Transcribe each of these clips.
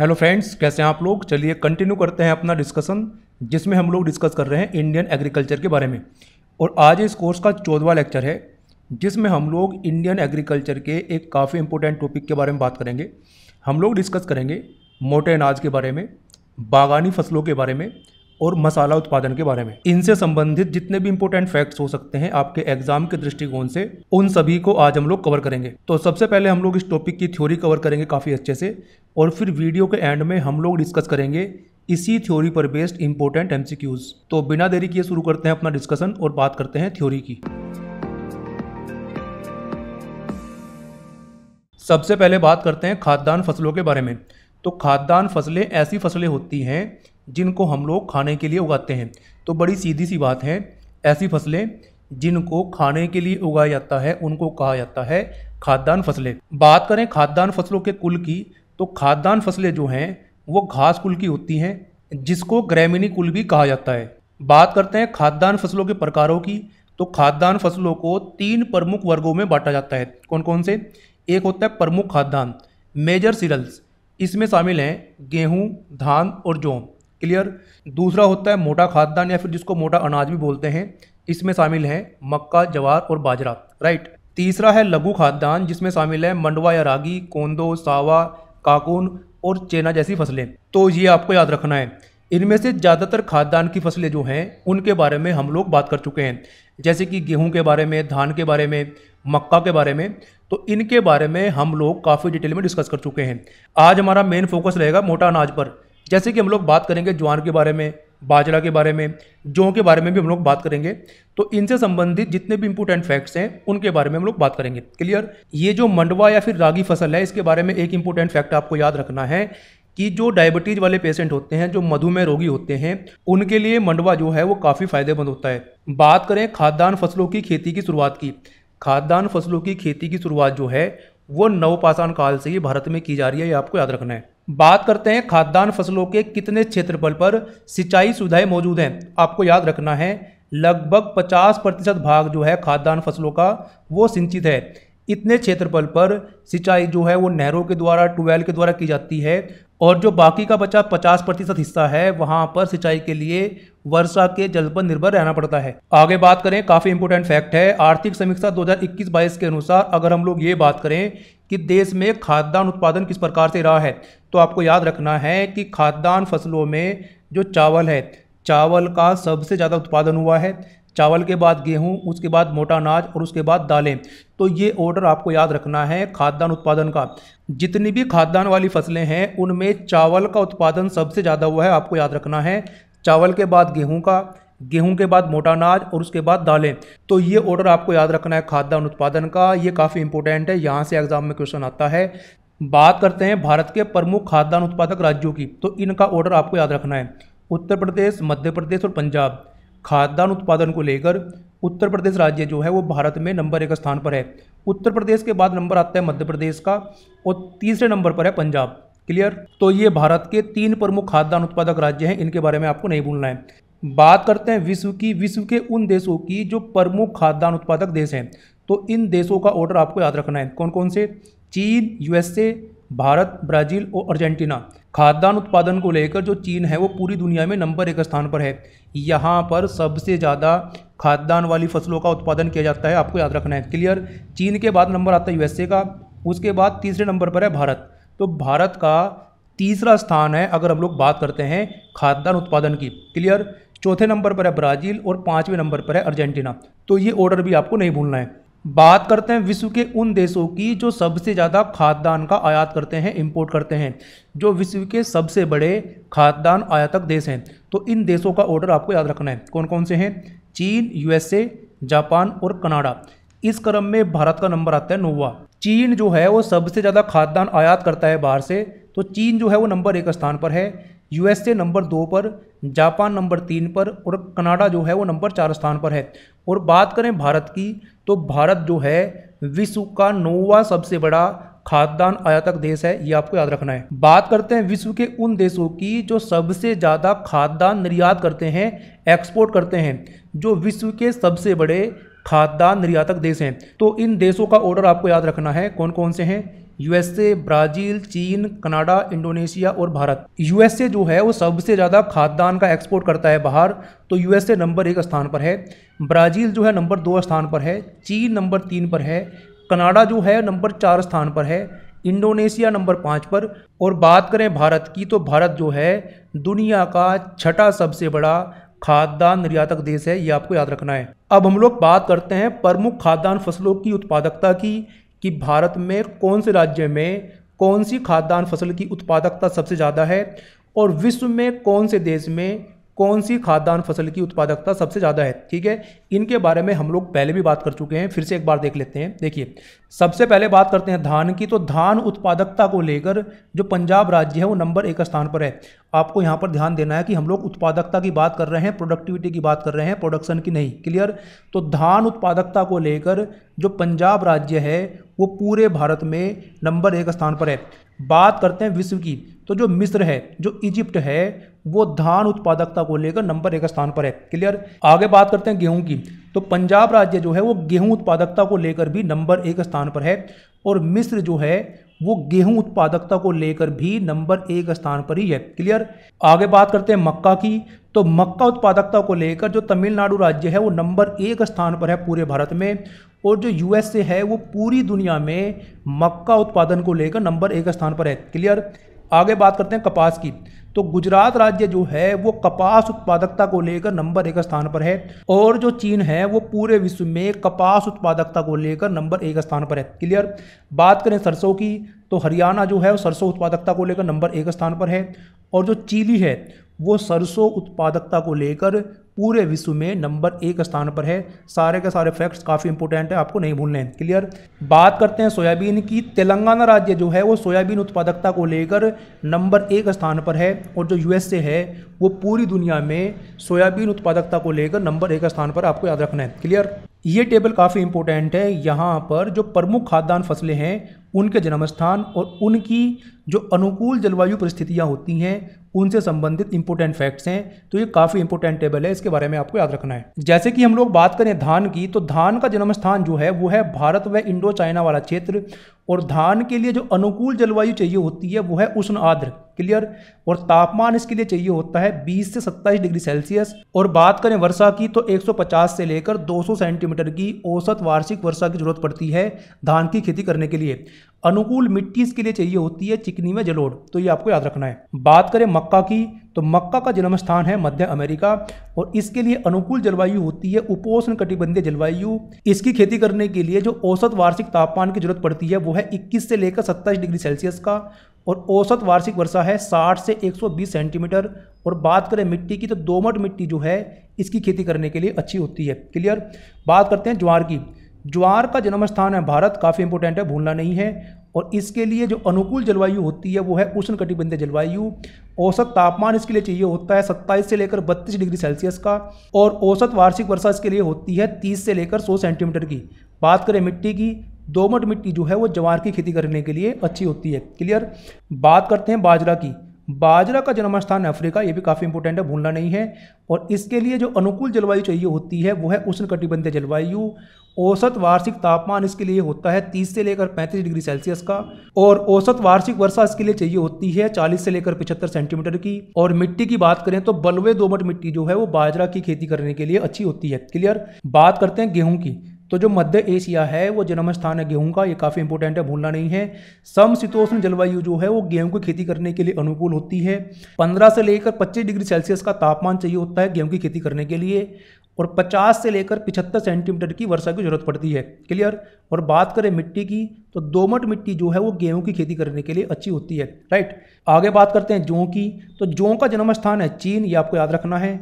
hello friends कैसे हैं आप लोग चलिए कंटिन्यू करते हैं अपना डिस्कशन जिसमें हम लोग डिस्कस कर रहे हैं इंडियन एग्रीकल्चर के बारे में और आज इस कोर्स का चौदवा लेक्चर है जिसमें हम लोग इंडियन एग्रीकल्चर के एक काफ़ी इंपॉर्टेंट टॉपिक के बारे में बात करेंगे हम लोग डिस्कस करेंगे मोटे अनाज के बारे में बागानी फसलों के बारे में और मसाला उत्पादन के बारे में इनसे संबंधित जितने भी इंपोर्टेंट फैक्ट्स हो सकते हैं आपके एग्जाम के दृष्टिकोण से उन सभी को आज हम लोग कवर करेंगे तो सबसे पहले हम लोग इस टॉपिक की थ्योरी कवर करेंगे काफ़ी अच्छे से और फिर वीडियो के एंड में हम लोग डिस्कस करेंगे इसी थ्योरी पर बेस्ड इंपोर्टेंट एमसीक्यूज तो बिना देरी किए शुरू करते हैं अपना डिस्कशन और बात करते हैं थ्योरी की सबसे पहले बात करते हैं खाद्यान्न फसलों के बारे में तो खाद्यान्न फसलें ऐसी फसलें होती हैं जिनको हम लोग खाने के लिए उगाते हैं तो बड़ी सीधी सी बात है ऐसी फसलें जिनको खाने के लिए उगाया जाता है उनको कहा जाता है खाद्यान्न फसलें बात करें खाद्यान्न फसलों के कुल की तो खाद्यान्न फसलें जो हैं वो घास कुल की होती हैं जिसको ग्रैमिनी कुल भी कहा जाता है बात करते हैं खाद्यान्न फसलों के प्रकारों की तो खाद्यान्न फसलों को तीन प्रमुख वर्गों में बांटा जाता है कौन कौन से एक होता है प्रमुख खाद्यान्न मेजर सीरल्स इसमें शामिल हैं गेहूँ धान और जौ क्लियर दूसरा होता है मोटा खाद्यान्न या फिर जिसको मोटा अनाज भी बोलते हैं इसमें शामिल हैं मक्का जवार और बाजरा राइट तीसरा है लघु खाद्यान्न जिसमें शामिल है मंडवा या रागी कोंदो सावा काकुन और चेना जैसी फसलें तो ये आपको याद रखना है इनमें से ज़्यादातर खाद्यान्न की फसलें जो हैं उनके बारे में हम लोग बात कर चुके हैं जैसे कि गेहूं के बारे में धान के बारे में मक्का के बारे में तो इनके बारे में हम लोग काफ़ी डिटेल में डिस्कस कर चुके हैं आज हमारा मेन फोकस रहेगा मोटा अनाज पर जैसे कि हम लोग बात करेंगे ज्वार के बारे में बाजरा के बारे में जौ के बारे में भी हम लोग बात करेंगे तो इनसे संबंधित जितने भी इंपोर्टेंट फैक्ट्स हैं उनके बारे में हम लोग बात करेंगे क्लियर ये जो मंडवा या फिर रागी फसल है इसके बारे में एक इंपॉर्टेंट फैक्ट आपको याद रखना है कि जो डायबिटीज वाले पेशेंट होते हैं जो मधुमेह रोगी होते हैं उनके लिए मंडवा जो है वो काफ़ी फायदेमंद होता है बात करें खाद्यान्न फसलों की खेती की शुरुआत की खाद्यान्न फसलों की खेती की शुरुआत जो है वो नवपाषाण काल से ही भारत में की जा रही है ये आपको याद रखना है बात करते हैं खाद्यान्न फसलों के कितने क्षेत्रफल पर सिंचाई सुविधाएं मौजूद हैं आपको याद रखना है लगभग 50 प्रतिशत भाग जो है खाद्यान्न फसलों का वो सिंचित है इतने क्षेत्रफल पर सिंचाई जो है वो नहरों के द्वारा ट्यूबवेल के द्वारा की जाती है और जो बाकी का बचा 50 प्रतिशत हिस्सा है वहाँ पर सिंचाई के लिए वर्षा के जल पर निर्भर रहना पड़ता है आगे बात करें काफ़ी इंपोर्टेंट फैक्ट है आर्थिक समीक्षा 2021-22 के अनुसार अगर हम लोग ये बात करें कि देश में खाद्यान्न उत्पादन किस प्रकार से रहा है तो आपको याद रखना है कि खाद्यान्न फसलों में जो चावल है चावल का सबसे ज़्यादा उत्पादन हुआ है चावल के बाद गेहूं उसके बाद मोटा अनाज और उसके बाद दालें तो ये ऑर्डर आपको याद रखना है खाद्यान्न उत्पादन का जितनी भी खाद्यान्न वाली फसलें हैं उनमें चावल का उत्पादन सबसे ज़्यादा हुआ है आपको याद रखना है चावल के बाद गेहूं का गेहूं के बाद मोटा अनाज और उसके बाद दालें तो ये ऑर्डर आपको याद रखना है खाद्यान्न उत्पादन का ये काफ़ी इंपॉर्टेंट है यहाँ से एग्जाम में क्वेश्चन आता है बात करते हैं भारत के प्रमुख खाद्यान्न उत्पादक राज्यों की तो इनका ऑर्डर आपको याद रखना है उत्तर प्रदेश मध्य प्रदेश और पंजाब खाद्यान्न उत्पादन को लेकर उत्तर प्रदेश राज्य जो है वो भारत में नंबर एक स्थान पर है उत्तर प्रदेश के बाद नंबर आता है मध्य प्रदेश का और तीसरे नंबर पर है पंजाब क्लियर तो ये भारत के तीन प्रमुख खाद्यान्न उत्पादक राज्य हैं इनके बारे में आपको नहीं भूलना है बात करते हैं विश्व की विश्व के उन देशों की जो प्रमुख खाद्यान्न उत्पादक देश हैं तो इन देशों का ऑर्डर आपको याद रखना है कौन कौन से चीन यूएसए भारत ब्राज़ील और अर्जेंटीना खाद्यान्न उत्पादन को लेकर जो चीन है वो पूरी दुनिया में नंबर एक स्थान पर है यहाँ पर सबसे ज़्यादा खाद्यान्न वाली फसलों का उत्पादन किया जाता है आपको याद रखना है क्लियर चीन के बाद नंबर आता है यूएसए का उसके बाद तीसरे नंबर पर है भारत तो भारत का तीसरा स्थान है अगर हम लोग बात करते हैं खाद्यान्न उत्पादन की क्लियर चौथे नंबर पर है ब्राज़ील और पाँचवें नंबर पर है अर्जेंटीना तो ये ऑर्डर भी आपको नहीं भूलना है बात करते हैं विश्व के उन देशों की जो सबसे ज़्यादा खाद्यान्न का आयात करते हैं इंपोर्ट करते हैं जो विश्व के सबसे बड़े खाद्यान्न आयातक देश हैं तो इन देशों का ऑर्डर आपको याद रखना है कौन कौन से हैं चीन यूएसए जापान और कनाडा इस क्रम में भारत का नंबर आता है नोवा चीन जो है वो सबसे ज़्यादा खाद्यान्न आयात करता है बाहर से तो चीन जो है वो नंबर एक स्थान पर है यूएसए नंबर दो पर जापान नंबर तीन पर और कनाडा जो है वो नंबर चार स्थान पर है और बात करें भारत की तो भारत जो है विश्व का नौवा सबसे बड़ा खाद्यान्न आयातक देश है ये आपको याद रखना है बात करते हैं विश्व के उन देशों की जो सबसे ज़्यादा खाद्यान्न निर्यात करते हैं एक्सपोर्ट करते हैं जो विश्व के सबसे बड़े खाद्यान्न निर्यातक देश हैं तो इन देशों का ऑर्डर आपको याद रखना है कौन कौन से हैं यूएसए ब्राजील चीन कनाडा इंडोनेशिया और भारत यूएसए जो है वो सबसे ज़्यादा खाद्यान्न का एक्सपोर्ट करता है बाहर तो यूएसए नंबर एक स्थान पर है ब्राज़ील जो है नंबर दो स्थान पर है चीन नंबर तीन पर है कनाडा जो है नंबर चार स्थान पर है इंडोनेशिया नंबर पाँच पर और बात करें भारत की तो भारत जो है दुनिया का छठा सबसे बड़ा खाद्यान्न निर्यातक देश है ये आपको याद रखना है अब हम लोग बात करते हैं प्रमुख खाद्यान्न फसलों की उत्पादकता की कि भारत में कौन से राज्य में कौन सी खाद्यान्न फसल की उत्पादकता सबसे ज़्यादा है और विश्व में कौन से देश में कौन सी खाद्यान्न फसल की उत्पादकता सबसे ज़्यादा है ठीक है इनके बारे में हम लोग पहले भी बात कर चुके हैं फिर से एक बार देख लेते हैं देखिए सबसे पहले बात करते हैं धान की तो धान उत्पादकता को लेकर जो पंजाब राज्य है वो नंबर एक स्थान पर है आपको यहाँ पर ध्यान देना है कि हम लोग उत्पादकता की बात कर रहे हैं प्रोडक्टिविटी की बात कर रहे हैं प्रोडक्शन की नहीं क्लियर तो धान उत्पादकता को लेकर जो पंजाब राज्य है वो पूरे भारत में नंबर एक स्थान पर है बात करते हैं विश्व की तो जो मिस्र है जो इजिप्ट है वो धान उत्पादकता को लेकर नंबर एक स्थान पर है क्लियर आगे बात करते हैं गेहूं की तो पंजाब राज्य जो है वो गेहूं उत्पादकता को लेकर भी नंबर एक स्थान पर है और मिस्र जो है वो गेहूं उत्पादकता को लेकर भी नंबर एक स्थान पर ही है क्लियर आगे बात करते हैं मक्का की तो मक्का उत्पादकता को लेकर जो तमिलनाडु राज्य है वो नंबर एक स्थान पर है पूरे भारत में और जो यूएसए है वो पूरी दुनिया में मक्का उत्पादन को लेकर नंबर एक स्थान पर है क्लियर आगे बात करते हैं कपास की तो गुजरात राज्य जो है वो कपास उत्पादकता को लेकर नंबर एक स्थान पर है और जो चीन है वो पूरे विश्व में कपास उत्पादकता को लेकर नंबर एक स्थान पर है क्लियर बात करें सरसों की तो हरियाणा जो है वो सरसों उत्पादकता को लेकर नंबर एक स्थान पर है और जो चीली है वो सरसों उत्पादकता को लेकर पूरे विश्व में नंबर एक स्थान पर है सारे के सारे फैक्ट्स काफ़ी इंपॉर्टेंट है आपको नहीं भूलने क्लियर बात करते हैं सोयाबीन की तेलंगाना राज्य जो है वो सोयाबीन उत्पादकता को लेकर नंबर एक स्थान पर है और जो यूएसए है वो पूरी दुनिया में सोयाबीन उत्पादकता को लेकर नंबर एक स्थान पर आपको याद रखना है क्लियर ये टेबल काफ़ी इंपॉर्टेंट है यहाँ पर जो प्रमुख खाद्यान्न फसलें हैं उनके जन्म स्थान और उनकी जो अनुकूल जलवायु परिस्थितियाँ होती हैं उनसे संबंधित इंपोर्टेंट फैक्ट्स हैं तो ये काफ़ी इंपोर्टेंट टेबल है इसके बारे में आपको याद रखना है जैसे कि हम लोग बात करें धान की तो धान का जन्म स्थान जो है वो है भारत व इंडो चाइना वाला क्षेत्र और धान के लिए जो अनुकूल जलवायु चाहिए होती है वो है उष्ण आर्द्र क्लियर और तापमान इसके लिए चाहिए होता है 20 से 27 डिग्री सेल्सियस और बात करें वर्षा की तो 150 से लेकर 200 सेंटीमीटर की औसत वार्षिक वर्षा की जरूरत पड़ती है धान की खेती करने के लिए अनुकूल मिट्टी इसके लिए चाहिए होती है चिकनी में जलोड़ तो ये आपको याद रखना है बात करें मक्का की तो मक्का का जन्म स्थान है मध्य अमेरिका और इसके लिए अनुकूल जलवायु होती है उपोषण कटिबंधीय जलवायु इसकी खेती करने के लिए जो औसत वार्षिक तापमान की जरूरत पड़ती है वो है इक्कीस से लेकर सत्ताईस डिग्री सेल्सियस का और औसत वार्षिक वर्षा है 60 से 120 सेंटीमीटर और बात करें मिट्टी की तो दोमट मिट्टी जो है इसकी खेती करने के लिए अच्छी होती है क्लियर बात करते हैं ज्वार की ज्वार का जन्म स्थान है भारत काफ़ी इंपॉर्टेंट है भूलना नहीं है और इसके लिए जो अनुकूल जलवायु होती है वो है उष्ण कटिबंधीय जलवायु औसत तापमान इसके लिए चाहिए होता है 27 से लेकर 32 डिग्री सेल्सियस का और औसत वार्षिक वर्षा इसके लिए होती है 30 से लेकर 100 सेंटीमीटर की बात करें मिट्टी की दोमट मिट्टी जो है वो जवार की खेती करने के लिए अच्छी होती है क्लियर बात करते हैं बाजरा की बाजरा का जन्म स्थान अफ्रीका ये भी काफ़ी इंपॉर्टेंट है भूलना नहीं है और इसके लिए जो अनुकूल जलवायु चाहिए होती है वो है उष्ण कटिबंधीय जलवायु औसत वार्षिक तापमान इसके लिए होता है 30 से लेकर 35 डिग्री सेल्सियस का और औसत वार्षिक वर्षा इसके लिए चाहिए होती है 40 से लेकर 75 सेंटीमीटर की और मिट्टी की बात करें तो बलवे दोमट मिट्टी जो है वो बाजरा की खेती करने के लिए अच्छी होती है क्लियर बात करते हैं गेहूं की तो जो मध्य एशिया है वो जन्म स्थान है गेहूं का ये काफ़ी इंपॉर्टेंट है भूलना नहीं है समशीतोष्ण जलवायु जो है वो गेहूं की खेती करने के लिए अनुकूल होती है 15 से लेकर 25 डिग्री सेल्सियस का तापमान चाहिए होता है गेहूं की खेती करने के लिए और 50 से लेकर 75 सेंटीमीटर की वर्षा की जरूरत पड़ती है क्लियर और बात करें मिट्टी की तो दोमट मिट्टी जो है वो गेहूं की खेती करने के लिए अच्छी होती है राइट आगे बात करते हैं जों की तो जों का जन्म स्थान है चीन ये आपको याद रखना है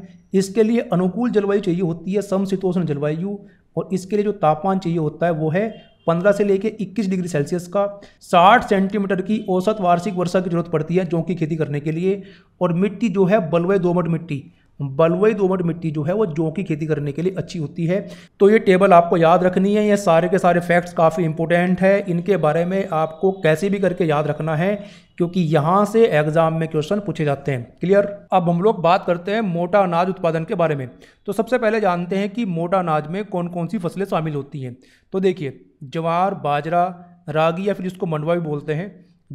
इसके लिए अनुकूल जलवायु चाहिए होती है समशीतोष्ण जलवायु और इसके लिए जो तापमान चाहिए होता है वो है 15 से लेके 21 डिग्री सेल्सियस का 60 सेंटीमीटर की औसत वार्षिक वर्षा की जरूरत पड़ती है जो की खेती करने के लिए और मिट्टी जो है बलवे दोमट मिट्टी बलुई दोमट मिट्टी जो है वो जौ की खेती करने के लिए अच्छी होती है तो ये टेबल आपको याद रखनी है ये सारे के सारे फैक्ट्स काफ़ी इंपॉर्टेंट है इनके बारे में आपको कैसे भी करके याद रखना है क्योंकि यहाँ से एग्जाम में क्वेश्चन पूछे जाते हैं क्लियर अब हम लोग बात करते हैं मोटा अनाज उत्पादन के बारे में तो सबसे पहले जानते हैं कि मोटा अनाज में कौन कौन सी फसलें शामिल होती हैं तो देखिए ज्वार बाजरा रागी या फिर जिसको मंडवा भी बोलते हैं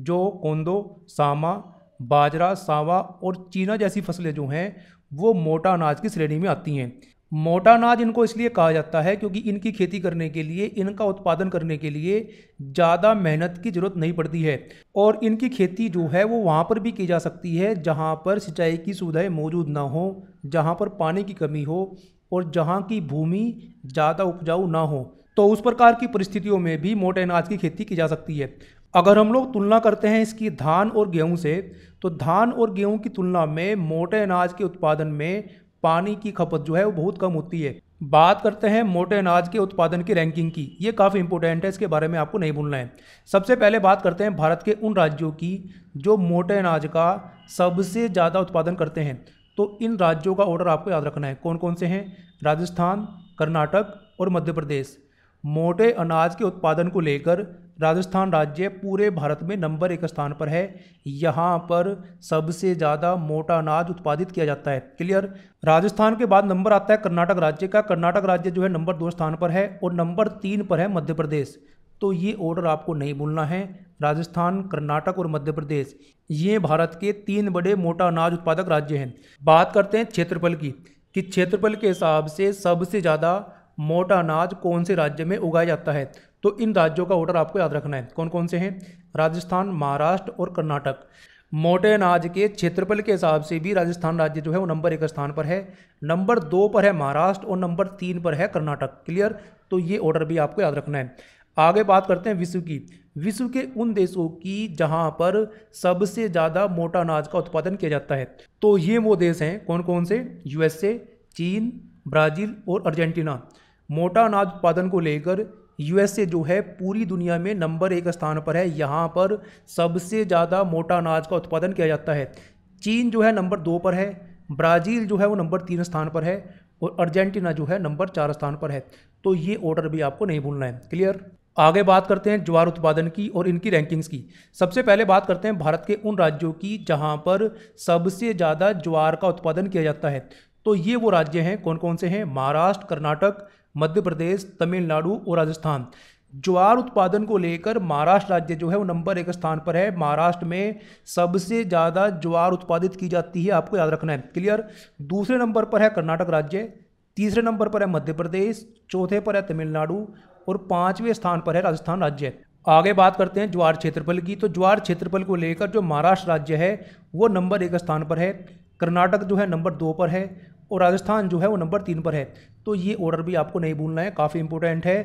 जो कोंदो सामा बाजरा सावा और चीना जैसी फसलें जो हैं वो मोटा अनाज की श्रेणी में आती हैं मोटा अनाज इनको इसलिए कहा जाता है क्योंकि इनकी खेती करने के लिए इनका उत्पादन करने के लिए ज़्यादा मेहनत की ज़रूरत नहीं पड़ती है और इनकी खेती जो है वो वहाँ पर भी की जा सकती है जहाँ पर सिंचाई की सुविधाएँ मौजूद ना हो जहाँ पर पानी की कमी हो और जहाँ की भूमि ज़्यादा उपजाऊ ना हो तो उस प्रकार की परिस्थितियों में भी मोटे अनाज की खेती की जा सकती है अगर हम लोग तुलना करते हैं इसकी धान और गेहूं से तो धान और गेहूं की तुलना में मोटे अनाज के उत्पादन में पानी की खपत जो है वो बहुत कम होती है बात करते हैं मोटे अनाज के उत्पादन की रैंकिंग की ये काफ़ी इंपॉर्टेंट है इसके बारे में आपको नहीं भूलना है सबसे पहले बात करते हैं भारत के उन राज्यों की जो मोटे अनाज का सबसे ज़्यादा उत्पादन करते हैं तो इन राज्यों का ऑर्डर आपको याद रखना है कौन कौन से हैं राजस्थान कर्नाटक और मध्य प्रदेश मोटे अनाज के उत्पादन को लेकर राजस्थान राज्य पूरे भारत में नंबर एक स्थान पर है यहाँ पर सबसे ज़्यादा मोटा अनाज उत्पादित किया जाता है क्लियर राजस्थान के बाद नंबर आता है कर्नाटक राज्य का कर्नाटक राज्य जो है नंबर दो स्थान पर है और नंबर तीन पर है मध्य प्रदेश तो ये ऑर्डर आपको नहीं भूलना है राजस्थान कर्नाटक और मध्य प्रदेश ये भारत के तीन बड़े मोटा अनाज उत्पादक राज्य हैं बात करते हैं क्षेत्रफल की कि क्षेत्रफल के हिसाब से सबसे ज़्यादा मोटा अनाज कौन से राज्य में उगाया जाता है तो इन राज्यों का ऑर्डर आपको याद रखना है कौन कौन से हैं राजस्थान महाराष्ट्र और कर्नाटक मोटे अनाज के क्षेत्रफल के हिसाब से भी राजस्थान राज्य जो है वो नंबर एक स्थान पर है नंबर दो पर है महाराष्ट्र और नंबर तीन पर है कर्नाटक क्लियर तो ये ऑर्डर भी आपको याद रखना है आगे बात करते हैं विश्व की विश्व के उन देशों की जहाँ पर सबसे ज़्यादा मोटा अनाज का उत्पादन किया जाता है तो ये वो देश हैं कौन कौन से यूएसए चीन ब्राज़ील और अर्जेंटीना मोटा अनाज उत्पादन को लेकर यूएसए जो है पूरी दुनिया में नंबर एक स्थान पर है यहाँ पर सबसे ज़्यादा मोटा अनाज का उत्पादन किया जाता है चीन जो है नंबर दो पर है ब्राज़ील जो है वो नंबर तीन स्थान पर है और अर्जेंटीना जो है नंबर चार स्थान पर है तो ये ऑर्डर भी आपको नहीं भूलना है क्लियर आगे बात करते हैं ज्वार उत्पादन की और इनकी रैंकिंग्स की सबसे पहले बात करते हैं भारत के उन राज्यों की जहां पर सबसे ज़्यादा ज्वार का उत्पादन किया जाता है तो ये वो राज्य हैं कौन कौन से हैं महाराष्ट्र कर्नाटक मध्य प्रदेश तमिलनाडु और राजस्थान ज्वार उत्पादन को लेकर महाराष्ट्र राज्य जो है वो नंबर एक स्थान पर है महाराष्ट्र में सबसे ज़्यादा ज्वार उत्पादित की जाती है आपको याद रखना है क्लियर दूसरे नंबर पर है कर्नाटक राज्य तीसरे नंबर पर है मध्य प्रदेश चौथे पर है तमिलनाडु और पाँचवें स्थान पर है राजस्थान राज्य आगे बात करते हैं ज्वार क्षेत्रफल की तो ज्वार क्षेत्रफल को लेकर जो महाराष्ट्र राज्य है वो नंबर एक स्थान पर है कर्नाटक जो है नंबर दो पर है और राजस्थान जो है वो नंबर तीन पर है तो ये ऑर्डर भी आपको नहीं भूलना है काफ़ी इंपॉर्टेंट है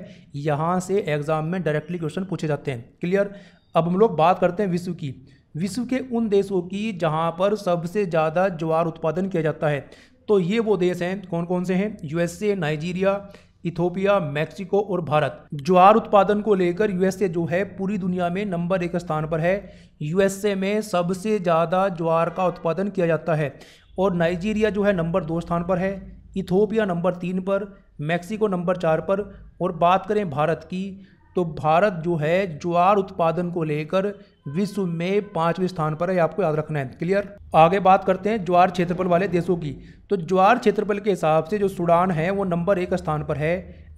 यहाँ से एग्ज़ाम में डायरेक्टली क्वेश्चन पूछे जाते हैं क्लियर अब हम लोग बात करते हैं विश्व की विश्व के उन देशों की जहाँ पर सबसे ज़्यादा ज्वार उत्पादन किया जाता है तो ये वो देश हैं कौन कौन से हैं यूएसए नाइजीरिया इथोपिया मैक्सिको और भारत ज्वार उत्पादन को लेकर यूएसए जो है पूरी दुनिया में नंबर एक स्थान पर है यूएसए में सबसे ज़्यादा ज्वार का उत्पादन किया जाता है और नाइजीरिया जो है नंबर दो स्थान पर है इथोपिया नंबर तीन पर मैक्सिको नंबर चार पर और बात करें भारत की तो भारत जो है ज्वार उत्पादन को लेकर विश्व में पाँचवें स्थान पर है आपको याद रखना है क्लियर आगे बात करते हैं ज्वार क्षेत्रफल वाले देशों की तो ज्वार क्षेत्रफल के हिसाब से जो सूडान है वो नंबर एक स्थान पर है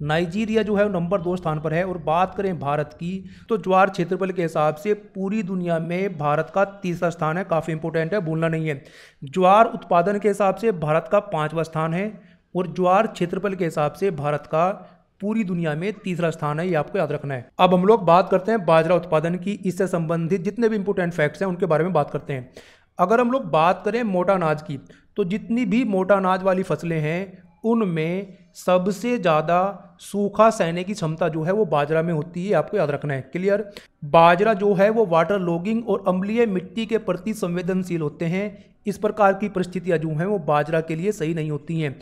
नाइजीरिया जो है वो नंबर दो स्थान पर है और बात करें भारत की तो ज्वार क्षेत्रफल के हिसाब से पूरी दुनिया में भारत का तीसरा स्थान है काफ़ी इंपॉर्टेंट है भूलना नहीं है ज्वार उत्पादन के हिसाब से भारत का पाँचवा स्थान है और ज्वार क्षेत्रफल के हिसाब से भारत का पूरी दुनिया में तीसरा स्थान है ये आपको याद रखना है अब हम लोग बात करते हैं बाजरा उत्पादन की इससे संबंधित जितने भी इंपोर्टेंट फैक्ट्स हैं उनके बारे में बात करते हैं अगर हम लोग बात करें मोटा अनाज की तो जितनी भी मोटा अनाज वाली फसलें हैं उनमें सबसे ज़्यादा सूखा सहने की क्षमता जो है वो बाजरा में होती है आपको याद रखना है क्लियर बाजरा जो है वो वाटर लॉगिंग और अम्लीय मिट्टी के प्रति संवेदनशील होते हैं इस प्रकार की परिस्थितियाँ जो हैं वो बाजरा के लिए सही नहीं होती हैं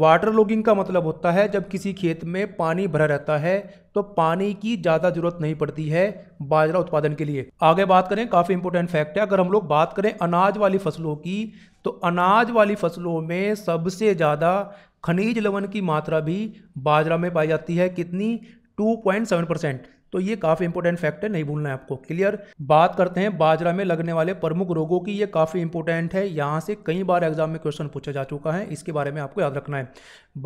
वाटर लॉगिंग का मतलब होता है जब किसी खेत में पानी भरा रहता है तो पानी की ज़्यादा ज़रूरत नहीं पड़ती है बाजरा उत्पादन के लिए आगे बात करें काफ़ी इंपॉर्टेंट फैक्ट है अगर हम लोग बात करें अनाज वाली फसलों की तो अनाज वाली फसलों में सबसे ज़्यादा खनिज लवण की मात्रा भी बाजरा में पाई जाती है कितनी 2.7 परसेंट तो ये काफ़ी इंपॉर्टेंट फैक्ट है नहीं भूलना है आपको क्लियर बात करते हैं बाजरा में लगने वाले प्रमुख रोगों की ये काफ़ी इंपॉर्टेंट है यहाँ से कई बार एग्जाम में क्वेश्चन पूछा जा चुका है इसके बारे में आपको याद रखना है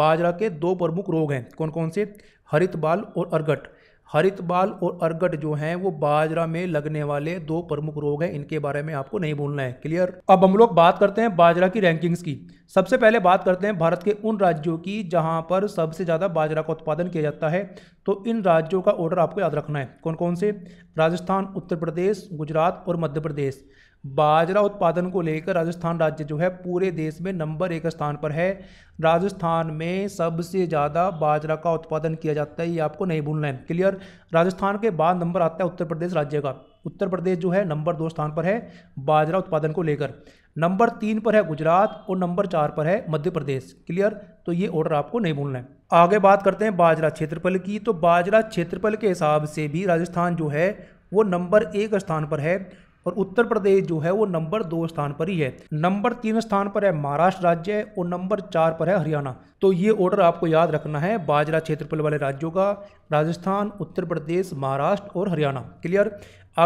बाजरा के दो प्रमुख रोग हैं कौन कौन से हरित बाल और अर्गट हरित बाल और अर्गट जो हैं वो बाजरा में लगने वाले दो प्रमुख रोग हैं इनके बारे में आपको नहीं भूलना है क्लियर अब हम लोग बात करते हैं बाजरा की रैंकिंग्स की सबसे पहले बात करते हैं भारत के उन राज्यों की जहां पर सबसे ज़्यादा बाजरा का उत्पादन किया जाता है तो इन राज्यों का ऑर्डर आपको याद रखना है कौन कौन से राजस्थान उत्तर प्रदेश गुजरात और मध्य प्रदेश बाजरा उत्पादन को लेकर राजस्थान राज्य जो है पूरे देश में नंबर एक स्थान पर है राजस्थान में सबसे ज़्यादा बाजरा का उत्पादन किया जाता है ये आपको नहीं भूलना है क्लियर राजस्थान के बाद नंबर आता है उत्तर प्रदेश राज्य का उत्तर प्रदेश जो है नंबर दो स्थान पर है बाजरा उत्पादन को लेकर नंबर तीन पर है गुजरात और नंबर चार पर है मध्य प्रदेश क्लियर तो ये ऑर्डर आपको नहीं भूलना है आगे बात करते हैं बाजरा क्षेत्रफल की तो बाजरा क्षेत्रफल के हिसाब से भी राजस्थान जो है वो नंबर एक स्थान पर है और उत्तर प्रदेश जो है वो नंबर दो स्थान पर ही है नंबर तीन स्थान पर है महाराष्ट्र राज्य और नंबर चार पर है हरियाणा तो ये ऑर्डर आपको याद रखना है बाजरा क्षेत्रफल वाले राज्यों का राजस्थान उत्तर प्रदेश महाराष्ट्र और हरियाणा क्लियर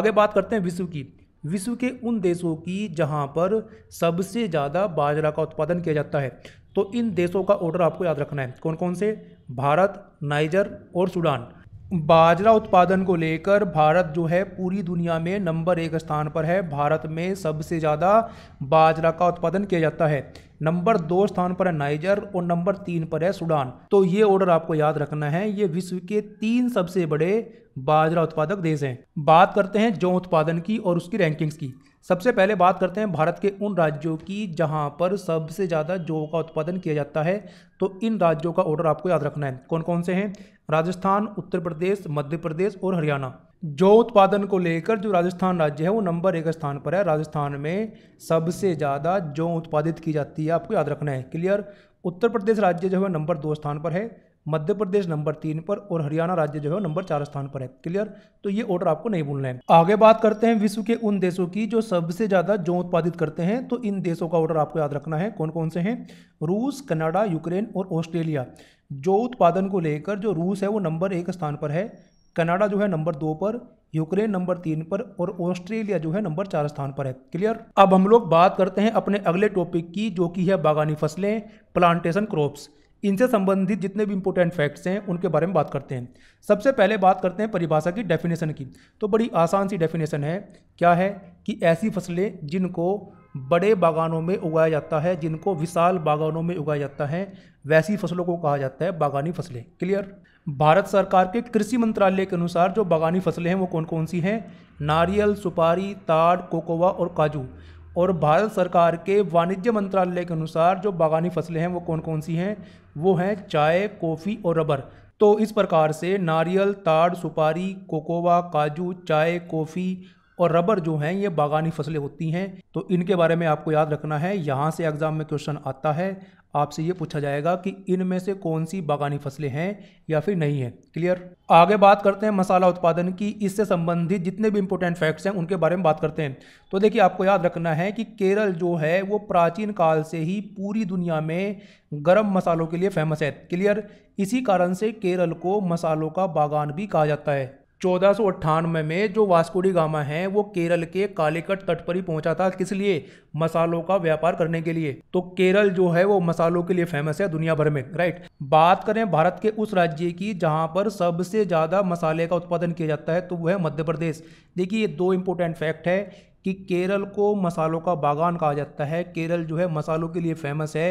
आगे बात करते हैं विश्व की विश्व के उन देशों की जहाँ पर सबसे ज़्यादा बाजरा का उत्पादन किया जाता है तो इन देशों का ऑर्डर आपको याद रखना है कौन कौन से भारत नाइजर और सूडान बाजरा उत्पादन को लेकर भारत जो है पूरी दुनिया में नंबर एक स्थान पर है भारत में सबसे ज़्यादा बाजरा का उत्पादन किया जाता है नंबर दो स्थान पर है नाइजर और नंबर तीन पर है सूडान तो ये ऑर्डर आपको याद रखना है ये विश्व के तीन सबसे बड़े बाजरा उत्पादक देश हैं बात करते हैं जौ उत्पादन की और उसकी रैंकिंग्स की सबसे पहले बात करते हैं भारत के उन राज्यों की जहां पर सबसे ज़्यादा जौ का उत्पादन किया जाता है तो इन राज्यों का ऑर्डर आपको याद रखना है कौन कौन से हैं राजस्थान उत्तर प्रदेश मध्य प्रदेश और हरियाणा जौ उत्पादन को लेकर जो राजस्थान राज्य है वो नंबर एक स्थान पर है राजस्थान में सबसे ज़्यादा जौ उत्पादित की जाती है आपको याद रखना है क्लियर उत्तर प्रदेश राज्य जो है नंबर दो स्थान पर है मध्य प्रदेश नंबर तीन पर और हरियाणा राज्य जो है नंबर चार स्थान पर है क्लियर तो ये ऑर्डर आपको नहीं भूलना है आगे बात करते हैं विश्व के उन देशों की जो सबसे ज़्यादा जो उत्पादित करते हैं तो इन देशों का ऑर्डर आपको याद रखना है कौन कौन से हैं रूस कनाडा यूक्रेन और ऑस्ट्रेलिया जो उत्पादन को लेकर जो रूस है वो नंबर एक स्थान पर है कनाडा जो है नंबर दो पर यूक्रेन नंबर तीन पर और ऑस्ट्रेलिया जो है नंबर चार स्थान पर है क्लियर अब हम लोग बात करते हैं अपने अगले टॉपिक की जो कि है बागानी फसलें प्लांटेशन क्रॉप्स इनसे संबंधित जितने भी इंपॉर्टेंट फैक्ट्स हैं उनके बारे में बात करते हैं सबसे पहले बात करते हैं परिभाषा की डेफिनेशन की तो बड़ी आसान सी डेफिनेशन है क्या है कि ऐसी फसलें जिनको बड़े बागानों में उगाया जाता है जिनको विशाल बागानों में उगाया जाता है वैसी फसलों को कहा जाता है बागानी फसलें क्लियर भारत सरकार के कृषि मंत्रालय के अनुसार जो बागानी फसलें हैं वो कौन कौन सी हैं नारियल सुपारी ताड़ कोकोवा और काजू और भारत सरकार के वाणिज्य मंत्रालय के अनुसार जो बागानी फसलें हैं वो कौन कौन सी हैं वो हैं चाय कॉफ़ी और रबर तो इस प्रकार से नारियल ताड़ सुपारी कोकोवा काजू चाय कॉफ़ी और रबर जो हैं ये बागानी फसलें होती हैं तो इनके बारे में आपको याद रखना है यहाँ से एग्ज़ाम में क्वेश्चन आता है आपसे ये पूछा जाएगा कि इनमें से कौन सी बागानी फसलें हैं या फिर नहीं है क्लियर आगे बात करते हैं मसाला उत्पादन की इससे संबंधित जितने भी इंपॉर्टेंट फैक्ट्स हैं उनके बारे में बात करते हैं तो देखिए आपको याद रखना है कि केरल जो है वो प्राचीन काल से ही पूरी दुनिया में गर्म मसालों के लिए फेमस है क्लियर इसी कारण से केरल को मसालों का बागान भी कहा जाता है चौदह में जो वास्कोडी गामा है वो केरल के कालीकट तट पर ही पहुंचा था किस लिए मसालों का व्यापार करने के लिए तो केरल जो है वो मसालों के लिए फेमस है दुनिया भर में राइट बात करें भारत के उस राज्य की जहां पर सबसे ज़्यादा मसाले का उत्पादन किया जाता है तो वह है मध्य प्रदेश देखिए ये दो इंपॉर्टेंट फैक्ट है कि केरल को मसालों का बागान कहा जाता है केरल जो है मसालों के लिए फेमस है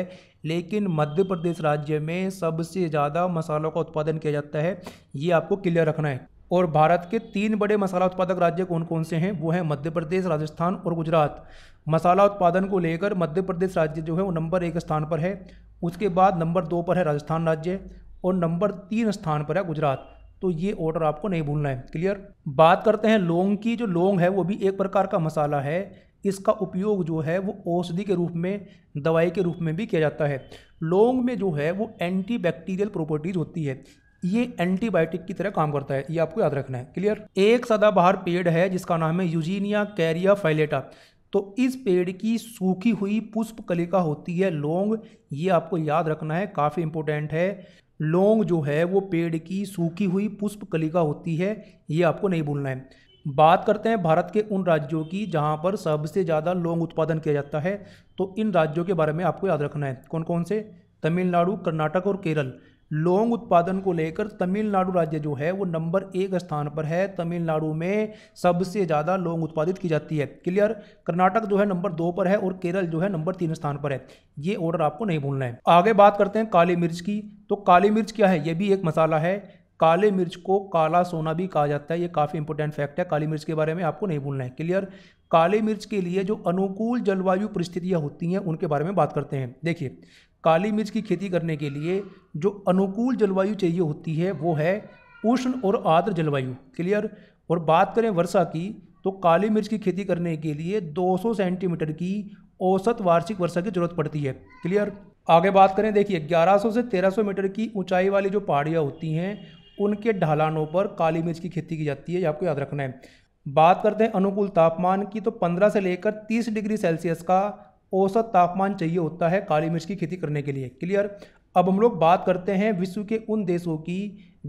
लेकिन मध्य प्रदेश राज्य में सबसे ज़्यादा मसालों का उत्पादन किया जाता है ये आपको क्लियर रखना है और भारत के तीन बड़े मसाला उत्पादक राज्य कौन कौन से हैं वो हैं मध्य प्रदेश राजस्थान और गुजरात मसाला उत्पादन को लेकर मध्य प्रदेश राज्य जो है वो नंबर एक स्थान पर है उसके बाद नंबर दो पर है राजस्थान राज्य और नंबर तीन स्थान पर है गुजरात तो ये ऑर्डर आपको नहीं भूलना है क्लियर बात करते हैं लौंग की जो लौंग है वो भी एक प्रकार का मसाला है इसका उपयोग जो है वो औषधि के रूप में दवाई के रूप में भी किया जाता है लौंग में जो है वो एंटीबैक्टीरियल प्रॉपर्टीज़ होती है ये एंटीबायोटिक की तरह काम करता है ये आपको याद रखना है क्लियर एक सदाबहार पेड़ है जिसका नाम है यूजीनिया कैरिया फाइलेटा तो इस पेड़ की सूखी हुई पुष्प कलिका होती है लौंग ये आपको याद रखना है काफ़ी इंपॉर्टेंट है लौंग जो है वो पेड़ की सूखी हुई पुष्प कलिका होती है ये आपको नहीं भूलना है बात करते हैं भारत के उन राज्यों की जहाँ पर सबसे ज़्यादा लौंग उत्पादन किया जाता है तो इन राज्यों के बारे में आपको याद रखना है कौन कौन से तमिलनाडु कर्नाटक और केरल लौंग उत्पादन को लेकर तमिलनाडु राज्य जो है वो नंबर एक स्थान पर है तमिलनाडु में सबसे ज़्यादा लौंग उत्पादित की जाती है क्लियर कर्नाटक जो है नंबर दो पर है और केरल जो है नंबर तीन स्थान पर है ये ऑर्डर आपको नहीं भूलना है आगे बात करते हैं काली मिर्च की तो काली मिर्च क्या है ये भी एक मसाला है काले मिर्च को काला सोना भी कहा जाता है ये काफ़ी इंपॉर्टेंट फैक्ट है काली मिर्च के बारे में आपको नहीं भूलना है क्लियर काले मिर्च के लिए जो अनुकूल जलवायु परिस्थितियाँ होती हैं उनके बारे में बात करते हैं देखिए काली मिर्च की खेती करने के लिए जो अनुकूल जलवायु चाहिए होती है वो है उष्ण और आर्द्र जलवायु क्लियर और बात करें वर्षा की तो काली मिर्च की खेती करने के लिए 200 सेंटीमीटर की औसत वार्षिक वर्षा की जरूरत पड़ती है क्लियर आगे बात करें देखिए 1100 से 1300 मीटर की ऊंचाई वाली जो पहाड़ियाँ होती हैं उनके ढलानों पर काली मिर्च की खेती की जाती है ये आपको याद रखना है बात करते हैं अनुकूल तापमान की तो 15 से लेकर 30 डिग्री सेल्सियस का औसत तापमान चाहिए होता है काली मिर्च की खेती करने के लिए क्लियर अब हम लोग बात करते हैं विश्व के उन देशों की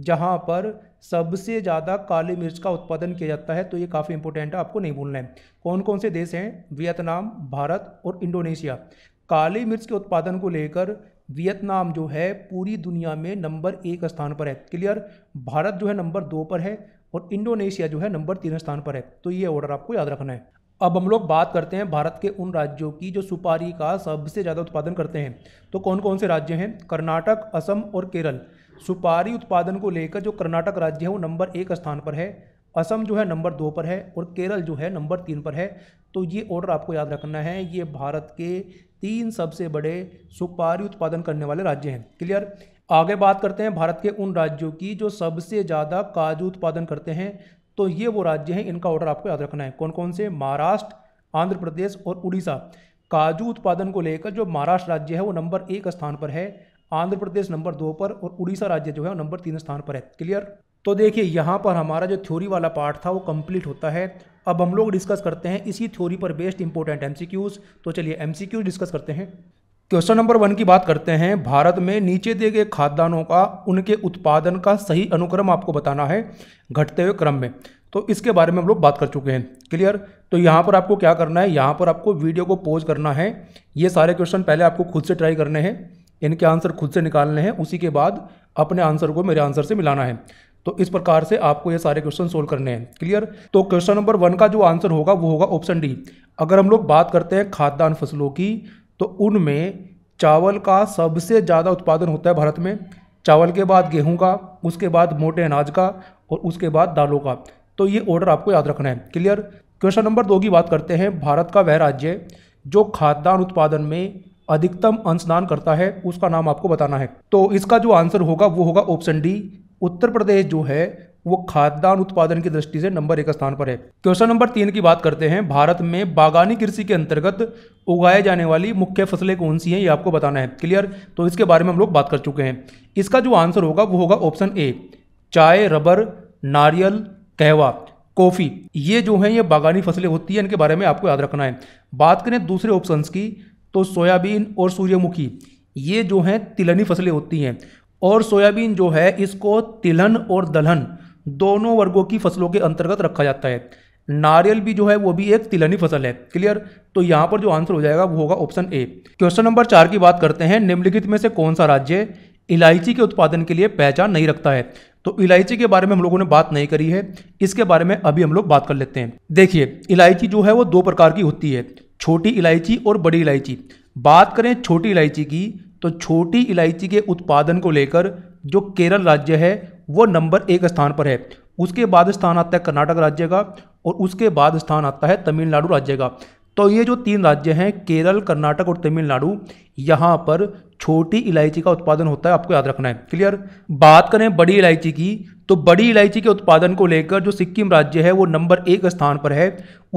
जहाँ पर सबसे ज़्यादा काली मिर्च का उत्पादन किया जाता है तो ये काफ़ी इंपॉर्टेंट है आपको नहीं भूलना है कौन कौन से देश हैं वियतनाम भारत और इंडोनेशिया काली मिर्च के उत्पादन को लेकर वियतनाम जो है पूरी दुनिया में नंबर एक स्थान पर है क्लियर भारत जो है नंबर दो पर है और इंडोनेशिया जो है नंबर तीन स्थान पर है तो ये ऑर्डर आपको याद रखना है अब हम लोग बात करते हैं भारत के उन राज्यों की जो सुपारी का सबसे ज़्यादा उत्पादन करते हैं तो कौन कौन से राज्य हैं कर्नाटक असम और केरल सुपारी उत्पादन को लेकर जो कर्नाटक राज्य है वो नंबर एक स्थान पर है असम जो है नंबर दो पर है और केरल जो है नंबर तीन पर है तो ये ऑर्डर आपको याद रखना है ये भारत के तीन सबसे बड़े सुपारी उत्पादन करने वाले राज्य हैं क्लियर आगे बात करते हैं भारत के उन राज्यों की जो सबसे ज़्यादा काजू उत्पादन करते हैं तो ये वो राज्य हैं इनका ऑर्डर आपको याद रखना है कौन कौन से महाराष्ट्र आंध्र प्रदेश और उड़ीसा काजू उत्पादन को लेकर जो महाराष्ट्र राज्य है वो नंबर एक स्थान पर है आंध्र प्रदेश नंबर दो पर और उड़ीसा राज्य जो है वो नंबर तीन स्थान पर है क्लियर तो देखिए यहाँ पर हमारा जो थ्योरी वाला पार्ट था वो कंप्लीट होता है अब हम लोग डिस्कस करते हैं इसी थ्योरी पर बेस्ड इंपॉर्टेंट एमसीक्यूज तो चलिए एमसीक्यूज डिस्कस करते हैं क्वेश्चन नंबर वन की बात करते हैं भारत में नीचे दिए गए खाद्यान्नों का उनके उत्पादन का सही अनुक्रम आपको बताना है घटते हुए क्रम में तो इसके बारे में हम लोग बात कर चुके हैं क्लियर तो यहाँ पर आपको क्या करना है यहाँ पर आपको वीडियो को पोज करना है ये सारे क्वेश्चन पहले आपको खुद से ट्राई करने हैं इनके आंसर खुद से निकालने हैं उसी के बाद अपने आंसर को मेरे आंसर से मिलाना है तो इस प्रकार से आपको ये सारे क्वेश्चन सोल्व करने हैं क्लियर तो क्वेश्चन नंबर वन का जो आंसर होगा वो होगा ऑप्शन डी अगर हम लोग बात करते हैं खाद्यान्न फसलों की तो उनमें चावल का सबसे ज़्यादा उत्पादन होता है भारत में चावल के बाद गेहूं का उसके बाद मोटे अनाज का और उसके बाद दालों का तो ये ऑर्डर आपको याद रखना है क्लियर क्वेश्चन नंबर दो की बात करते हैं भारत का वह राज्य जो खाद्यान्न उत्पादन में अधिकतम अंशदान करता है उसका नाम आपको बताना है तो इसका जो आंसर होगा वो होगा ऑप्शन डी उत्तर प्रदेश जो है वो खाद्यान्न उत्पादन की दृष्टि से नंबर एक स्थान पर है क्वेश्चन नंबर तीन की बात करते हैं भारत में बागानी कृषि के अंतर्गत उगाए जाने वाली मुख्य फसलें कौन सी हैं ये आपको बताना है क्लियर तो इसके बारे में हम लोग बात कर चुके हैं इसका जो आंसर होगा वो होगा ऑप्शन ए चाय रबर नारियल कहवा कॉफ़ी ये जो है ये बागानी फसलें होती हैं इनके बारे में आपको याद रखना है बात करें दूसरे ऑप्शन की तो सोयाबीन और सूर्यमुखी ये जो हैं तिलहनी फसलें होती हैं और सोयाबीन जो है इसको तिलहन और दलहन दोनों वर्गों की फसलों के अंतर्गत रखा जाता है नारियल भी जो है वो भी एक तिलहनी फसल है क्लियर तो यहाँ पर जो आंसर हो जाएगा वो होगा ऑप्शन ए क्वेश्चन नंबर चार की बात करते हैं निम्नलिखित में से कौन सा राज्य इलायची के उत्पादन के लिए पहचान नहीं रखता है तो इलायची के बारे में हम लोगों ने बात नहीं करी है इसके बारे में अभी हम लोग बात कर लेते हैं देखिए इलायची जो है वो दो प्रकार की होती है छोटी इलायची और बड़ी इलायची बात करें छोटी इलायची की तो छोटी इलायची के उत्पादन को लेकर जो केरल राज्य है वो नंबर एक स्थान पर है उसके बाद स्थान आता है कर्नाटक राज्य का और उसके बाद स्थान आता है तमिलनाडु राज्य का तो ये जो तीन राज्य हैं केरल कर्नाटक और तमिलनाडु यहाँ पर छोटी इलायची का उत्पादन होता है आपको याद रखना है क्लियर बात करें बड़ी इलायची की तो बड़ी इलायची के उत्पादन को लेकर जो सिक्किम राज्य है वो नंबर एक स्थान पर है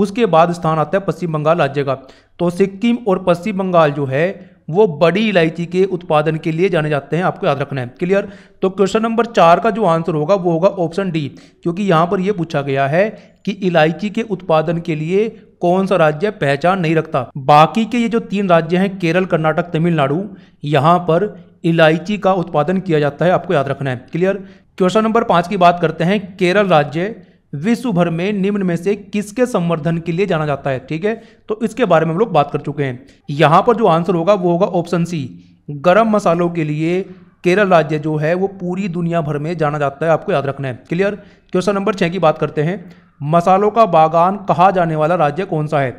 उसके बाद स्थान आता है पश्चिम बंगाल राज्य का तो सिक्किम और पश्चिम बंगाल जो है वो बड़ी इलायची के उत्पादन के लिए जाने जाते हैं आपको याद रखना है क्लियर तो क्वेश्चन नंबर चार का जो आंसर होगा वो होगा ऑप्शन डी क्योंकि यहाँ पर यह पूछा गया है कि इलायची के उत्पादन के लिए कौन सा राज्य पहचान नहीं रखता बाकी के ये जो तीन राज्य हैं केरल कर्नाटक तमिलनाडु यहाँ पर इलायची का उत्पादन किया जाता है आपको याद रखना है क्लियर क्वेश्चन नंबर पाँच की बात करते हैं केरल राज्य विश्व भर में निम्न में से किसके संवर्धन के लिए जाना जाता है ठीक है तो इसके बारे में हम लोग बात कर चुके हैं यहाँ पर जो आंसर होगा वो होगा ऑप्शन सी गर्म मसालों के लिए केरल राज्य जो है वो पूरी दुनिया भर में जाना जाता है आपको याद रखना है क्लियर क्वेश्चन नंबर छः की बात करते हैं मसालों का बागान कहा जाने वाला राज्य कौन सा है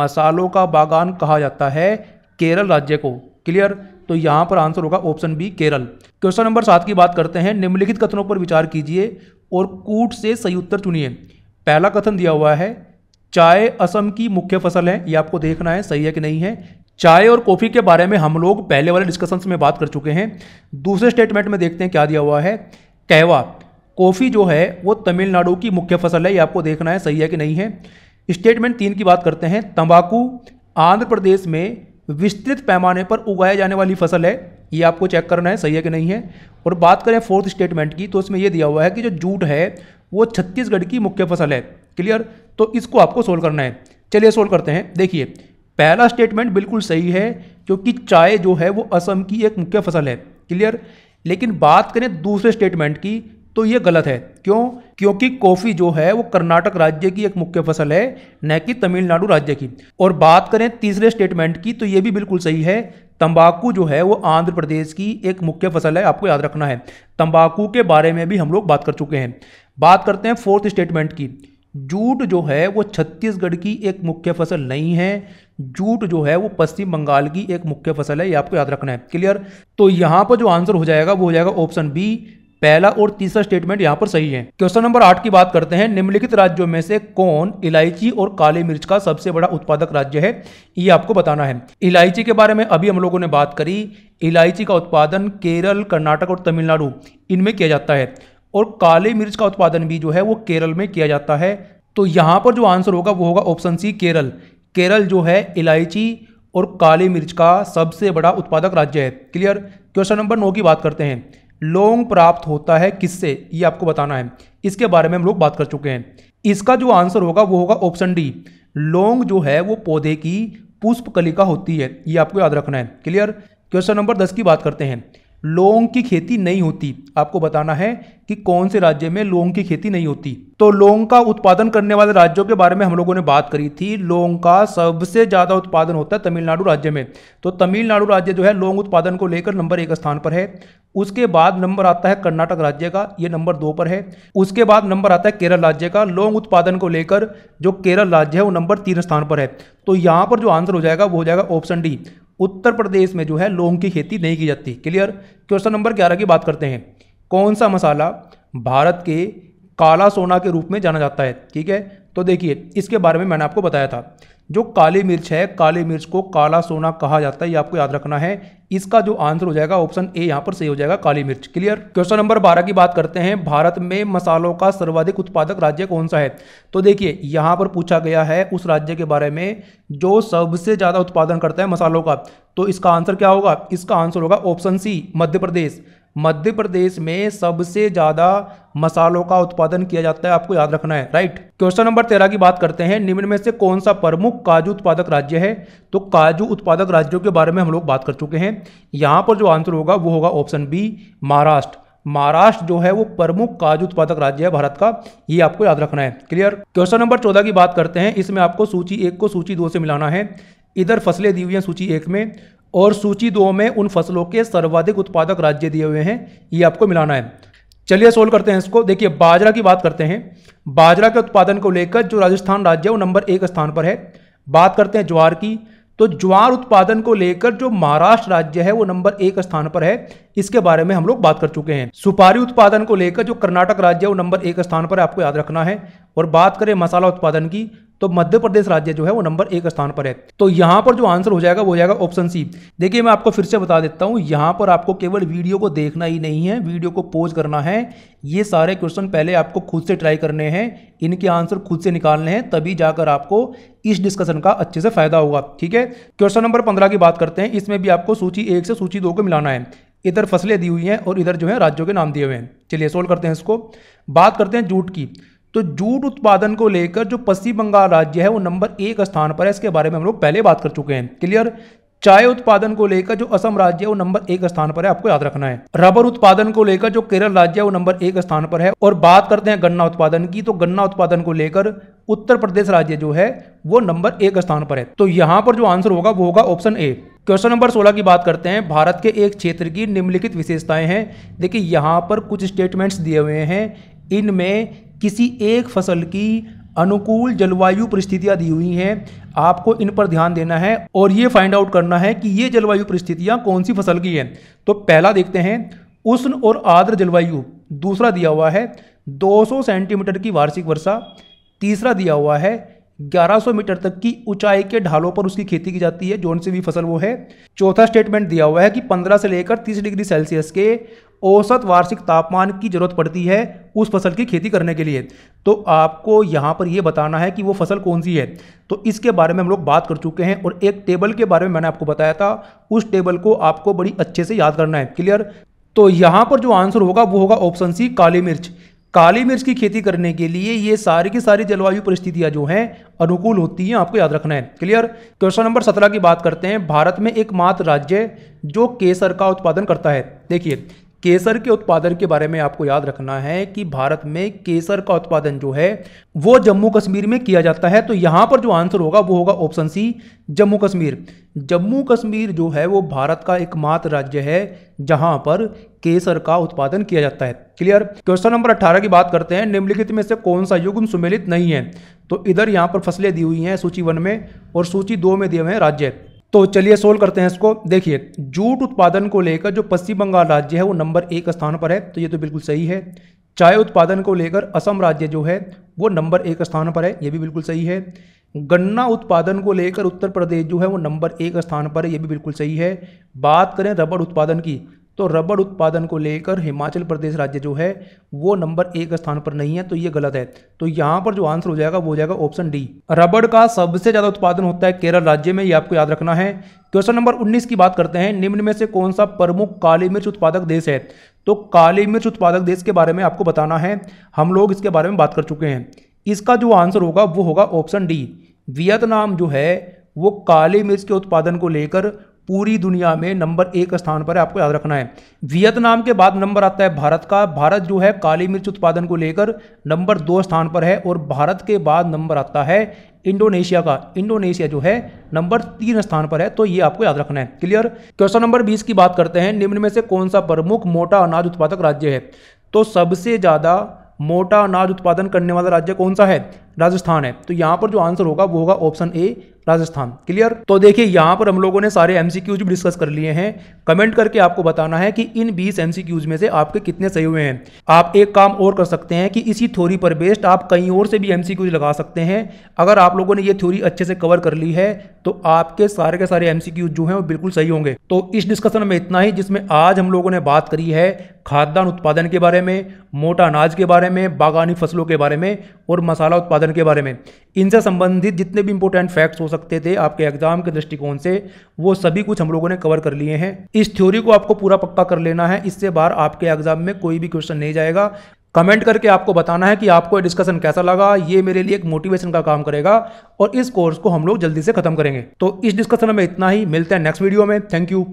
मसालों का बागान कहा जाता है केरल राज्य को क्लियर तो यहाँ पर आंसर होगा option B Kerala question number सात की बात करते हैं निम्नलिखित कथनों पर विचार कीजिए और कूट से सही उत्तर चुनिए पहला कथन दिया हुआ है चाय असम की मुख्य फसल है ये आपको देखना है सही है कि नहीं है चाय और कॉफ़ी के बारे में हम लोग पहले वाले डिस्कशंस में बात कर चुके हैं दूसरे स्टेटमेंट में देखते हैं क्या दिया हुआ है कहवा कॉफ़ी जो है वो तमिलनाडु की मुख्य फसल है ये आपको देखना है सही है कि नहीं है स्टेटमेंट तीन की बात करते हैं तंबाकू आंध्र प्रदेश में विस्तृत पैमाने पर उगाया जाने वाली फसल है ये आपको चेक करना है सही है कि नहीं है और बात करें फोर्थ स्टेटमेंट की तो इसमें यह दिया हुआ है कि जो जूट है वो छत्तीसगढ़ की मुख्य फसल है क्लियर तो इसको आपको सोल्व करना है चलिए सोल्व करते हैं देखिए पहला स्टेटमेंट बिल्कुल सही है क्योंकि चाय जो है वो असम की एक मुख्य फसल है क्लियर लेकिन बात करें दूसरे स्टेटमेंट की तो ये गलत है क्यों क्योंकि कॉफ़ी जो है वो कर्नाटक राज्य की एक मुख्य फसल है न कि तमिलनाडु राज्य की और बात करें तीसरे स्टेटमेंट की तो ये भी बिल्कुल सही है तंबाकू जो है वो आंध्र प्रदेश की एक मुख्य फसल है आपको याद रखना है तंबाकू के बारे में भी हम लोग बात कर चुके हैं बात करते हैं फोर्थ स्टेटमेंट की जूट जो है वो छत्तीसगढ़ की एक मुख्य फसल नहीं है जूट जो है वो पश्चिम बंगाल की एक मुख्य फसल है ये आपको याद रखना है क्लियर तो यहाँ पर जो आंसर हो जाएगा वो हो जाएगा ऑप्शन बी पहला और तीसरा स्टेटमेंट यहाँ पर सही है क्वेश्चन नंबर आठ की बात करते हैं निम्नलिखित राज्यों में से कौन इलायची और काली मिर्च का सबसे बड़ा उत्पादक राज्य है ये आपको बताना है इलायची के बारे में अभी हम लोगों ने बात करी इलायची का उत्पादन केरल कर्नाटक और तमिलनाडु इनमें किया जाता है और काली मिर्च का उत्पादन भी जो है वो केरल में किया जाता है तो यहाँ पर जो आंसर होगा वो होगा ऑप्शन सी केरल केरल जो है इलायची और काली मिर्च का सबसे बड़ा उत्पादक राज्य है क्लियर क्वेश्चन नंबर नौ की बात करते हैं लोंग प्राप्त होता है किससे ये आपको बताना है इसके बारे में हम लोग बात कर चुके हैं इसका जो आंसर होगा वो होगा ऑप्शन डी लोंग जो है वो पौधे की पुष्प कलिका होती है ये आपको याद रखना है क्लियर क्वेश्चन नंबर दस की बात करते हैं लौंग की खेती नहीं होती आपको बताना है कि कौन से राज्य में लौंग की खेती नहीं होती तो लौंग का उत्पादन करने वाले राज्यों के बारे में हम लोगों ने बात करी थी लौंग का सबसे ज़्यादा उत्पादन होता है तमिलनाडु राज्य में तो तमिलनाडु राज्य जो है लौंग उत्पादन को लेकर नंबर एक स्थान पर है उसके बाद नंबर आता है कर्नाटक राज्य का ये नंबर दो पर है उसके बाद नंबर आता है केरल राज्य का लौंग उत्पादन को लेकर जो केरल राज्य है वो नंबर तीन स्थान पर है तो यहाँ पर जो आंसर हो जाएगा वो हो जाएगा ऑप्शन डी उत्तर प्रदेश में जो है लौंग की खेती नहीं की जाती क्लियर क्वेश्चन नंबर ग्यारह की बात करते हैं कौन सा मसाला भारत के काला सोना के रूप में जाना जाता है ठीक है तो देखिए इसके बारे में मैंने आपको बताया था जो काली मिर्च है काली मिर्च को काला सोना कहा जाता है ये आपको याद रखना है इसका जो आंसर हो जाएगा ऑप्शन ए यहाँ पर सही हो जाएगा काली मिर्च क्लियर क्वेश्चन नंबर बारह की बात करते हैं भारत में मसालों का सर्वाधिक उत्पादक राज्य कौन सा है तो देखिए यहाँ पर पूछा गया है उस राज्य के बारे में जो सबसे ज़्यादा उत्पादन करता है मसालों का तो इसका आंसर क्या होगा इसका आंसर होगा ऑप्शन सी मध्य प्रदेश मध्य प्रदेश में सबसे ज़्यादा मसालों का उत्पादन किया जाता है आपको याद रखना है राइट क्वेश्चन नंबर तेरह की बात करते हैं निम्न में से कौन सा प्रमुख काजू उत्पादक राज्य है तो काजू उत्पादक राज्यों के बारे में हम लोग बात कर चुके हैं यहाँ पर जो आंसर होगा वो होगा ऑप्शन बी महाराष्ट्र महाराष्ट्र जो है वो प्रमुख काजू उत्पादक राज्य है भारत का ये आपको याद रखना है क्लियर क्वेश्चन नंबर चौदह की बात करते हैं इसमें आपको सूची एक को सूची दो से मिलाना है इधर फसलें दी हुई हैं सूची एक में और सूची दो में उन फसलों के सर्वाधिक उत्पादक राज्य दिए हुए हैं ये आपको मिलाना है चलिए सोल्व करते हैं इसको देखिए बाजरा की बात करते हैं बाजरा के उत्पादन को लेकर जो राजस्थान राज्य है वो नंबर एक स्थान पर है बात करते हैं ज्वार की तो ज्वार उत्पादन को लेकर जो महाराष्ट्र राज्य है वो नंबर एक स्थान पर है इसके बारे में हम लोग बात कर चुके हैं सुपारी उत्पादन को लेकर जो कर्नाटक राज्य है वो नंबर एक स्थान पर आपको याद रखना है और बात करें मसाला उत्पादन की तो मध्य प्रदेश राज्य जो है वो नंबर एक स्थान पर है तो यहां पर जो आंसर हो जाएगा वो जाएगा ऑप्शन सी देखिए मैं आपको फिर से बता देता हूं यहां पर आपको केवल वीडियो को देखना ही नहीं है वीडियो को पोज करना है ये सारे क्वेश्चन पहले आपको खुद से ट्राई करने हैं इनके आंसर खुद से निकालने हैं तभी जाकर आपको इस डिस्कशन का अच्छे से फायदा होगा ठीक है क्वेश्चन नंबर पंद्रह की बात करते हैं इसमें भी आपको सूची एक से सूची दो को मिलाना है इधर फसलें दी हुई हैं और इधर जो है राज्यों के नाम दिए हुए हैं चलिए सोल्व करते हैं इसको बात करते हैं जूट की तो जूट उत्पादन को लेकर जो पश्चिम बंगाल राज्य है वो नंबर एक स्थान पर है इसके बारे में हम लोग पहले बात कर चुके हैं क्लियर चाय उत्पादन को लेकर जो असम राज्य है वो नंबर एक स्थान पर है आपको याद रखना है रबर उत्पादन को लेकर जो केरल राज्य है वो नंबर एक स्थान पर है और बात करते हैं गन्ना उत्पादन की तो गन्ना उत्पादन को लेकर उत्तर प्रदेश राज्य जो है वो नंबर एक स्थान पर है तो यहाँ पर जो आंसर होगा वो होगा ऑप्शन ए क्वेश्चन नंबर 16 की बात करते हैं भारत के एक क्षेत्र की निम्नलिखित विशेषताएं हैं देखिए यहाँ पर कुछ स्टेटमेंट्स दिए हुए हैं इनमें किसी एक फसल की अनुकूल जलवायु परिस्थितियां दी हुई हैं आपको इन पर ध्यान देना है और ये फाइंड आउट करना है कि ये जलवायु परिस्थितियां कौन सी फसल की हैं तो पहला देखते हैं उष्ण और आर्द्र जलवायु दूसरा दिया हुआ है 200 सेंटीमीटर की वार्षिक वर्षा तीसरा दिया हुआ है 1100 मीटर तक की ऊंचाई के ढालों पर उसकी खेती की जाती है जोन से भी फसल वो है चौथा स्टेटमेंट दिया हुआ है कि 15 से लेकर 30 डिग्री सेल्सियस के औसत वार्षिक तापमान की ज़रूरत पड़ती है उस फसल की खेती करने के लिए तो आपको यहाँ पर यह बताना है कि वो फसल कौन सी है तो इसके बारे में हम लोग बात कर चुके हैं और एक टेबल के बारे में मैंने आपको बताया था उस टेबल को आपको बड़ी अच्छे से याद करना है क्लियर तो यहाँ पर जो आंसर होगा वो होगा ऑप्शन सी काली मिर्च काली मिर्च की खेती करने के लिए ये सारी की सारी जलवायु परिस्थितियां जो हैं अनुकूल होती हैं आपको याद रखना है क्लियर क्वेश्चन नंबर सत्रह की बात करते हैं भारत में एकमात्र राज्य जो केसर का उत्पादन करता है देखिए केसर के उत्पादन के बारे में आपको याद रखना है कि भारत में केसर का उत्पादन जो है वो जम्मू कश्मीर में किया जाता है तो यहाँ पर जो आंसर होगा वो होगा ऑप्शन सी जम्मू कश्मीर जम्मू कश्मीर जो है वो भारत का एकमात्र राज्य है जहाँ पर केसर का उत्पादन किया जाता है क्लियर क्वेश्चन नंबर अठारह की बात करते हैं निम्नलिखित में से कौन सा युग्म सुमेलित नहीं है तो इधर यहाँ पर फसलें दी हुई हैं सूची वन में और सूची दो में दिए हुए हैं राज्य तो चलिए सोल्व करते हैं इसको देखिए जूट उत्पादन को लेकर जो पश्चिम बंगाल राज्य है वो नंबर एक स्थान पर है तो ये तो बिल्कुल सही है चाय उत्पादन को लेकर असम राज्य जो है वो नंबर एक स्थान पर है ये भी बिल्कुल सही है गन्ना उत्पादन को लेकर उत्तर प्रदेश जो है वो नंबर एक स्थान पर है ये भी बिल्कुल सही है बात करें रबड़ उत्पादन की तो रबड़ उत्पादन को लेकर हिमाचल प्रदेश राज्य जो है वो नंबर एक स्थान पर नहीं है तो ये गलत है तो यहाँ पर जो आंसर हो जाएगा वो हो जाएगा ऑप्शन डी रबड़ का सबसे ज़्यादा उत्पादन होता है केरल राज्य में ये आपको याद रखना है क्वेश्चन नंबर 19 की बात करते हैं निम्न में से कौन सा प्रमुख काली मिर्च उत्पादक देश है तो काली मिर्च उत्पादक देश के बारे में आपको बताना है हम लोग इसके बारे में बात कर चुके हैं इसका जो आंसर होगा वो होगा ऑप्शन डी वियतनाम जो है वो काली मिर्च के उत्पादन को लेकर पूरी दुनिया में नंबर एक स्थान पर है आपको याद रखना है वियतनाम के बाद नंबर आता है भारत का भारत जो है काली मिर्च उत्पादन को लेकर नंबर दो स्थान पर है और भारत के बाद नंबर आता है इंडोनेशिया का इंडोनेशिया जो है नंबर तीन स्थान पर है तो ये आपको याद रखना है क्लियर क्वेश्चन नंबर बीस की बात करते हैं निम्न में से कौन सा प्रमुख मोटा अनाज उत्पादक राज्य है तो सबसे ज़्यादा मोटा अनाज उत्पादन करने वाला राज्य कौन सा है राजस्थान है तो यहाँ पर जो आंसर होगा वो होगा ऑप्शन ए राजस्थान क्लियर तो देखिए यहाँ पर हम लोगों ने सारे एम क्यूज भी डिस्कस कर लिए हैं कमेंट करके आपको बताना है कि इन 20 क्यूज में से आपके कितने सही हुए हैं आप एक काम और कर सकते हैं कि इसी थ्योरी पर बेस्ड आप कहीं और से भी क्यूज लगा सकते हैं अगर आप लोगों ने ये थ्योरी अच्छे से कवर कर ली है तो आपके सारे के सारे क्यूज जो हैं वो बिल्कुल सही होंगे तो इस डिस्कशन में इतना ही जिसमें आज हम लोगों ने बात करी है खाद्यान्न उत्पादन के बारे में मोटा अनाज के बारे में बागानी फसलों के बारे में और मसाला उत्पादन साधन के बारे में इनसे संबंधित जितने भी इंपॉर्टेंट फैक्ट्स हो सकते थे आपके एग्जाम के दृष्टिकोण से वो सभी कुछ हम लोगों ने कवर कर लिए हैं इस थ्योरी को आपको पूरा पक्का कर लेना है इससे बाहर आपके एग्जाम में कोई भी क्वेश्चन नहीं जाएगा कमेंट करके आपको बताना है कि आपको डिस्कशन कैसा लगा ये मेरे लिए एक मोटिवेशन का काम करेगा और इस कोर्स को हम लोग जल्दी से खत्म करेंगे तो इस डिस्कशन में इतना ही मिलते हैं नेक्स्ट वीडियो में थैंक यू